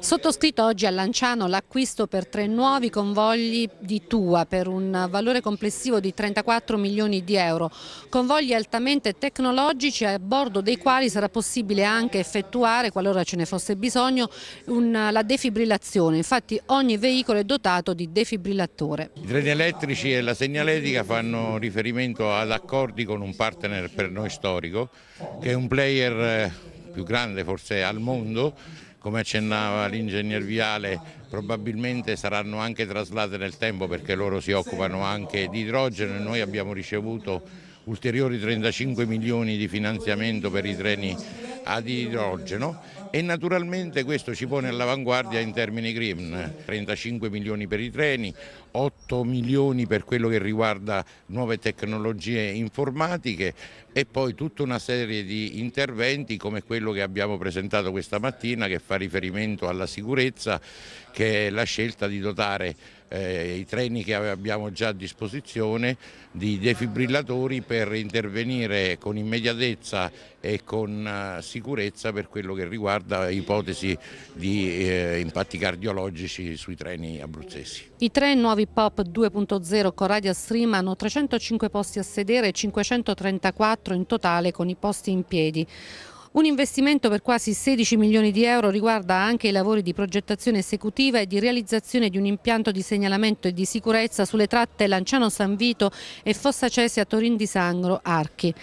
Sottoscritto oggi a Lanciano l'acquisto per tre nuovi convogli di Tua per un valore complessivo di 34 milioni di euro, convogli altamente tecnologici a bordo dei quali sarà possibile anche effettuare, qualora ce ne fosse bisogno, un, la defibrillazione. Infatti ogni veicolo è dotato di defibrillatore. I treni elettrici e la segnaletica fanno riferimento ad accordi con un partner per noi storico che è un player eh, più grande forse al mondo come accennava l'ingegner Viale, probabilmente saranno anche traslate nel tempo perché loro si occupano anche di idrogeno e noi abbiamo ricevuto ulteriori 35 milioni di finanziamento per i treni ad idrogeno e naturalmente questo ci pone all'avanguardia in termini green, 35 milioni per i treni, 8 milioni per quello che riguarda nuove tecnologie informatiche e poi tutta una serie di interventi come quello che abbiamo presentato questa mattina che fa riferimento alla sicurezza che è la scelta di dotare eh, i treni che abbiamo già a disposizione di defibrillatori per intervenire con immediatezza e con eh, sicurezza per quello che riguarda ipotesi di eh, impatti cardiologici sui treni abruzzesi. I tre nuovi POP 2.0 con Radio Stream hanno 305 posti a sedere e 534 in totale con i posti in piedi. Un investimento per quasi 16 milioni di euro riguarda anche i lavori di progettazione esecutiva e di realizzazione di un impianto di segnalamento e di sicurezza sulle tratte Lanciano-San Vito e Fossa Cesia-Torin di Sangro-Archi.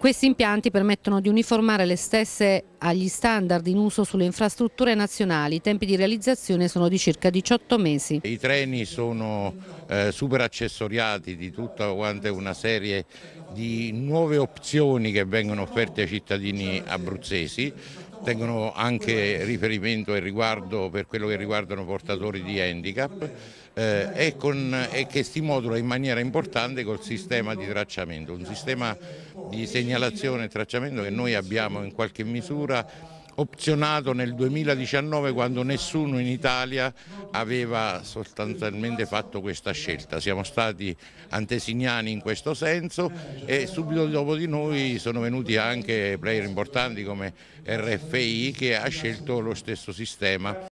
Questi impianti permettono di uniformare le stesse agli standard in uso sulle infrastrutture nazionali. I tempi di realizzazione sono di circa 18 mesi. I treni sono eh, super accessoriati di tutta una serie di nuove opzioni che vengono offerte ai cittadini abruzzesi tengono anche riferimento e riguardo per quello che riguardano portatori di handicap eh, e, con, e, che si modula in maniera importante col sistema di tracciamento, un sistema di segnalazione e tracciamento che noi abbiamo in qualche misura opzionato nel 2019 quando nessuno in Italia aveva sostanzialmente fatto questa scelta. Siamo stati antesignani in questo senso e subito dopo di noi sono venuti anche player importanti come RFI che ha scelto lo stesso sistema